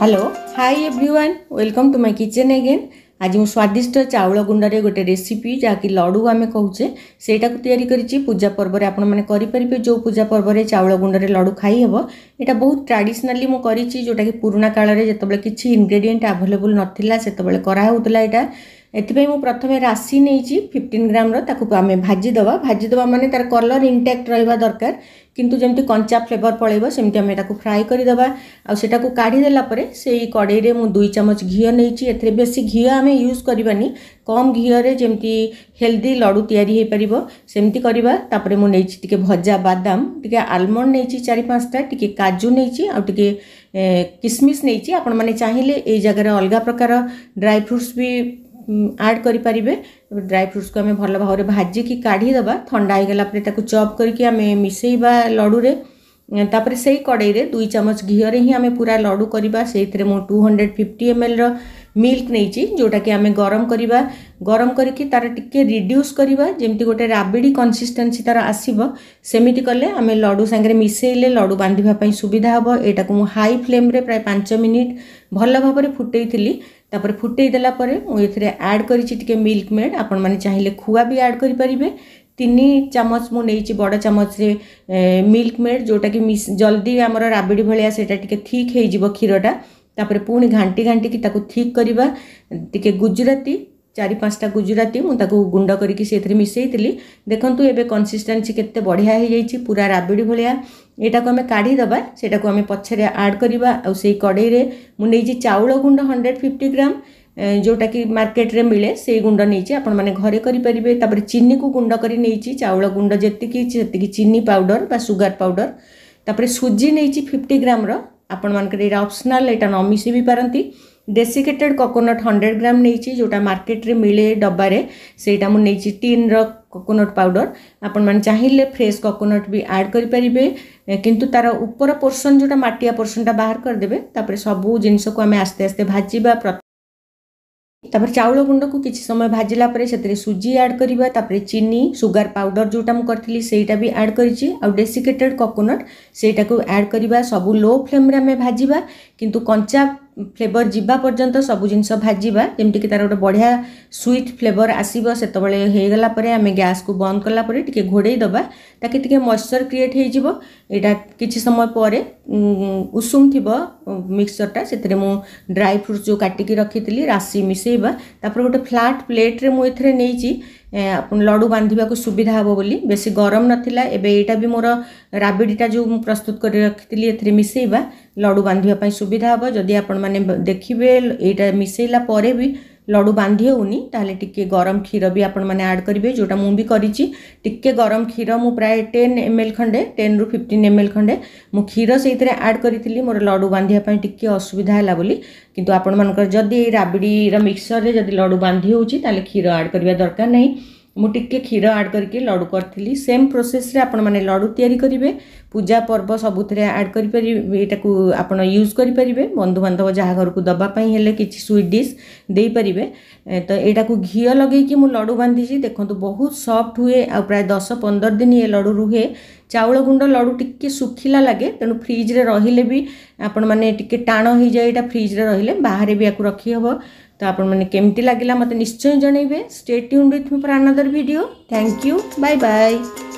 hello hi everyone welcome to my kitchen again ଆଜି ମୁଁ ସ୍ୱାଦିଷ୍ଟ ଚାଉଳ ଗୁଣ୍ଡରେ ଗୋଟେ ରେସିପି ଯାହାକି ଲଡ଼ୁ ଆମେ କହୁଛେ ସେଇଟାକୁ ତିଆରି କରିଛି ପୂଜା ପର୍ବରେ ଆପଣମାନେ କରିପାରିବେ ଯେଉଁ ପୂଜା ପର୍ବରେ ଚାଉଳ ଗୁଣ୍ଡରେ ଲଡ଼ୁ ଖାଇହେବ ଏଇଟା ବହୁତ ଟ୍ରାଡ଼ିସନାଲି ମୁଁ କରିଛି ଯେଉଁଟାକି ପୁରୁଣା କାଳରେ ଯେତେବେଳେ କିଛି ଇନଗ୍ରେଡ଼ିଏଣ୍ଟ ଆଭେଲେବୁଲ୍ ନଥିଲା ସେତେବେଳେ କରାହେଉଥିଲା ଏଇଟା ଏଥିପାଇଁ ମୁଁ ପ୍ରଥମେ ରାଶି ନେଇଛି ଫିଫ୍ଟିନ୍ ଗ୍ରାମ୍ର ତାକୁ ଆମେ ଭାଜିଦେବା ଭାଜିଦେବା ମାନେ ତା'ର କଲର୍ ଇନ୍ଟାକ୍ଟ ରହିବା ଦରକାର କିନ୍ତୁ ଯେମିତି କଞ୍ଚା ଫ୍ଲେଭର୍ ପଳେଇବ ସେମିତି ଆମେ ତାକୁ ଫ୍ରାଏ କରିଦେବା ଆଉ ସେଟାକୁ କାଢ଼ିଦେଲା ପରେ ସେଇ କଡ଼େଇରେ ମୁଁ ଦୁଇ ଚାମଚ ଘିଅ ନେଇଛି ଏଥିରେ ବେଶୀ ଘିଅ ଆମେ ୟୁଜ୍ କରିବାନି କମ୍ ଘିଅରେ ଯେମିତି ହେଲ୍ଦି ଲଡ଼ୁ ତିଆରି ହୋଇପାରିବ ସେମିତି କରିବା ତାପରେ ମୁଁ ନେଇଛି ଟିକେ ଭଜା ବାଦାମ ଟିକେ ଆଲମଣ୍ଡ ନେଇଛି ଚାରି ପାଞ୍ଚଟା ଟିକେ କାଜୁ ନେଇଛି ଆଉ ଟିକେ କିସମିସ୍ ନେଇଛି ଆପଣମାନେ ଚାହିଁଲେ ଏଇ ଜାଗାରେ ଅଲଗା ପ୍ରକାର ଡ୍ରାଇ ଫ୍ରୁଟ୍ସ ବି ଆଡ଼୍ କରିପାରିବେ ଡ୍ରାଇ ଫ୍ରୁଟ୍ସକୁ ଆମେ ଭଲ ଭାବରେ ଭାଜିକି କାଢ଼ିଦେବା ଥଣ୍ଡା ହେଇଗଲା ପରେ ତାକୁ ଚପ୍ କରିକି ଆମେ ମିଶାଇବା ଲଡ଼ୁରେ ତାପରେ ସେଇ କଡ଼େଇରେ ଦୁଇ ଚାମଚ ଘିଅରେ ହିଁ ଆମେ ପୁରା ଲଡ଼ୁ କରିବା ସେଇଥିରେ ମୁଁ ଟୁ ହଣ୍ଡ୍ରେଡ଼ ଫିଫ୍ଟି ଏମ୍ଏଲ୍ର ମିଲ୍କ ନେଇଛି ଯେଉଁଟାକି ଆମେ ଗରମ କରିବା ଗରମ କରିକି ତା'ର ଟିକିଏ ରିଡ୍ୟୁସ୍ କରିବା ଯେମିତି ଗୋଟେ ରାବିଡ଼ି କନସିଷ୍ଟେନ୍ସି ତା'ର ଆସିବ ସେମିତି କଲେ ଆମେ ଲଡ଼ୁ ସାଙ୍ଗରେ ମିଶାଇଲେ ଲଡ଼ୁ ବାନ୍ଧିବା ପାଇଁ ସୁବିଧା ହେବ ଏଇଟାକୁ ମୁଁ ହାଇ ଫ୍ଲେମ୍ରେ ପ୍ରାୟ ପାଞ୍ଚ ମିନିଟ୍ ଭଲ ଭାବରେ ଫୁଟେଇଥିଲି ତାପରେ ଫୁଟେଇ ଦେଲା ପରେ ମୁଁ ଏଥିରେ ଆଡ଼୍ କରିଛି ଟିକେ ମିଲ୍କ ମେଡ଼୍ ଆପଣମାନେ ଚାହିଁଲେ ଖୁଆ ବି ଆଡ଼୍ କରିପାରିବେ ତିନି ଚାମଚ ମୁଁ ନେଇଛି ବଡ଼ ଚାମଚରେ ମିଲ୍କ ମେଡ଼୍ ଯେଉଁଟାକି ଜଲ୍ଦି ଆମର ରାବିଡ଼ି ଭଳିଆ ସେଇଟା ଟିକେ ଥିକ୍ ହେଇଯିବ କ୍ଷୀରଟା ତାପରେ ପୁଣି ଘାଣ୍ଟି ଘାଣ୍ଟିକି ତାକୁ ଥିକ୍ କରିବା ଟିକେ ଗୁଜୁରାତି ଚାରି ପାଞ୍ଚଟା ଗୁଜୁରାତି ମୁଁ ତାକୁ ଗୁଣ୍ଡ କରିକି ସେଥିରେ ମିଶାଇଥିଲି ଦେଖନ୍ତୁ ଏବେ କନସିଷ୍ଟାନ୍ସି କେତେ ବଢ଼ିଆ ହେଇଯାଇଛି ପୁରା ରାବିଡ଼ି ଭଳିଆ ଏଇଟାକୁ ଆମେ କାଢ଼ିଦେବା ସେଇଟାକୁ ଆମେ ପଛରେ ଆଡ଼୍ କରିବା ଆଉ ସେଇ କଡ଼େଇରେ ମୁଁ ନେଇଛି ଚାଉଳ ଗୁଣ୍ଡ ହଣ୍ଡ୍ରେଡ଼ ଫିଫ୍ଟି ଗ୍ରାମ୍ ଯେଉଁଟାକି ମାର୍କେଟରେ ମିଳେ ସେଇ ଗୁଣ୍ଡ ନେଇଛି ଆପଣମାନେ ଘରେ କରିପାରିବେ ତାପରେ ଚିନିକୁ ଗୁଣ୍ଡ କରି ନେଇଛି ଚାଉଳ ଗୁଣ୍ଡ ଯେତିକି ସେତିକି ଚିନି ପାଉଡ଼ର ବା ସୁଗାର ପାଉଡ଼ର ତାପରେ ସୁଜି ନେଇଛି ଫିଫ୍ଟି ଗ୍ରାମ୍ର ଆପଣମାନଙ୍କର ଏଇଟା ଅପସନାଲ୍ ଏଇଟା ନ ମିଶି ବି ପାରନ୍ତି ডেসিকেটেড কোকোনট হন্ড্রেড গ্রাম নেইছি যেটা মার্কেটরে মিলে ডবারে সেইটা মু নেইছি টিনর কোকোনট পাউডর আপনার চাইলে ফ্রেশ কোকোনট বি আড করে কিন্তু তার উপর পোর্সন যেটা মাটিয়া পোর্সনটা বাহার করেদেবে তাপরে সবু জিনিসক আমি আস্তে আস্তে ভাজিবা ତାପରେ ଚାଉଳ ଗୁଣ୍ଡକୁ କିଛି ସମୟ ଭାଜିଲା ପରେ ସେଥିରେ ସୁଜି ଆଡ଼୍ କରିବା ତାପରେ ଚିନି ସୁଗାର ପାଉଡ଼ର ଯେଉଁଟା ମୁଁ କରିଥିଲି ସେଇଟା ବି ଆଡ଼୍ କରିଛି ଆଉ ଡେସିକେଟେଡ଼୍ କୋକୋନଟ୍ ସେଇଟାକୁ ଆଡ଼୍ କରିବା ସବୁ ଲୋ ଫ୍ଲେମ୍ରେ ଆମେ ଭାଜିବା କିନ୍ତୁ କଞ୍ଚା ଫ୍ଲେଭର୍ ଯିବା ପର୍ଯ୍ୟନ୍ତ ସବୁ ଜିନିଷ ଭାଜିବା ଯେମିତିକି ତା'ର ଗୋଟେ ବଢ଼ିଆ ସୁଇଟ୍ ଫ୍ଲେଭର୍ ଆସିବ ସେତେବେଳେ ହେଇଗଲା ପରେ ଆମେ ଗ୍ୟାସ୍କୁ ବନ୍ଦ କଲା ପରେ ଟିକେ ଘୋଡ଼େଇ ଦେବା ତାକି ଟିକେ ମଏଶ୍ଚର୍ କ୍ରିଏଟ୍ ହେଇଯିବ ଏଇଟା କିଛି ସମୟ ପରେ ଉଷୁମ ଥିବ ମିକ୍ସଚର୍ଟା ସେଥିରେ ମୁଁ ଡ୍ରାଇ ଫ୍ରୁଟ୍ସ ଯେଉଁ କାଟିକି ରଖିଥିଲି ରାଶି ମିଶାଇବା ତାପରେ ଗୋଟେ ଫ୍ଲାଟ୍ ପ୍ଲେଟ୍ରେ ମୁଁ ଏଥିରେ ନେଇଛି ଲଡ଼ୁ ବାନ୍ଧିବାକୁ ସୁବିଧା ହେବ ବୋଲି ବେଶୀ ଗରମ ନଥିଲା ଏବେ ଏଇଟା ବି ମୋର ରାବିଡ଼ିଟା ଯେଉଁ ମୁଁ ପ୍ରସ୍ତୁତ କରି ରଖିଥିଲି ଏଥିରେ ମିଶାଇବା ଲଡ଼ୁ ବାନ୍ଧିବା ପାଇଁ ସୁବିଧା ହେବ ଯଦି ଆପଣମାନେ ଦେଖିବେ ଏଇଟା ମିଶାଇଲା ପରେ ବି ଲଡ଼ୁ ବାନ୍ଧି ହେଉନି ତାହେଲେ ଟିକିଏ ଗରମ କ୍ଷୀର ବି ଆପଣମାନେ ଆଡ଼୍ କରିବେ ଯେଉଁଟା ମୁଁ ବି କରିଛି ଟିକିଏ ଗରମ କ୍ଷୀର ମୁଁ ପ୍ରାୟ ଟେନ୍ ଏମ୍ ଏଲ୍ ଖଣ୍ଡେ ଟେନ୍ରୁ ଫିଫ୍ଟିନ୍ ଏମ୍ ଏଲ୍ ଖଣ୍ଡେ ମୁଁ କ୍ଷୀର ସେଇଥିରେ ଆଡ଼୍ କରିଥିଲି ମୋର ଲଡ଼ୁ ବାନ୍ଧିବା ପାଇଁ ଟିକିଏ ଅସୁବିଧା ହେଲା ବୋଲି କିନ୍ତୁ ଆପଣମାନଙ୍କର ଯଦି ରାବିଡ଼ିର ମିକ୍ସରରେ ଯଦି ଲଡ଼ୁ ବାନ୍ଧି ହେଉଛି ତାହେଲେ କ୍ଷୀର ଆଡ଼୍ କରିବା ଦରକାର ନାହିଁ ମୁଁ ଟିକିଏ କ୍ଷୀର ଆଡ଼୍ କରିକି ଲଡ଼ୁ କରିଥିଲି ସେମ୍ ପ୍ରୋସେସ୍ରେ ଆପଣମାନେ ଲଡ଼ୁ ତିଆରି କରିବେ ପୂଜା ପର୍ବ ସବୁଥିରେ ଆଡ଼୍ କରିପାରିବେ ଏଇଟାକୁ ଆପଣ ୟୁଜ୍ କରିପାରିବେ ବନ୍ଧୁବାନ୍ଧବ ଯାହା ଘରକୁ ଦେବା ପାଇଁ ହେଲେ କିଛି ସୁଇଟ୍ ଡିସ୍ ଦେଇପାରିବେ ତ ଏଇଟାକୁ ଘିଅ ଲଗେଇକି ମୁଁ ଲଡ଼ୁ ବାନ୍ଧିଛି ଦେଖନ୍ତୁ ବହୁତ ସଫ୍ଟ ହୁଏ ଆଉ ପ୍ରାୟ ଦଶ ପନ୍ଦର ଦିନ ଏ ଲଡ଼ୁ ରୁହେ ଚାଉଳ ଗୁଣ୍ଡ ଲଡ଼ୁ ଟିକିଏ ଶୁଖିଲା ଲାଗେ ତେଣୁ ଫ୍ରିଜ୍ରେ ରହିଲେ ବି ଆପଣମାନେ ଟିକିଏ ଟାଣ ହେଇଯାଏ ଏଇଟା ଫ୍ରିଜ୍ରେ ରହିଲେ ବାହାରେ ବି ୟାକୁ ରଖିହେବ तो आपति लगे मत निश्चय जनइबे स्टेट्यून विथ फर आनादर भिड थैंक यू बाय बाय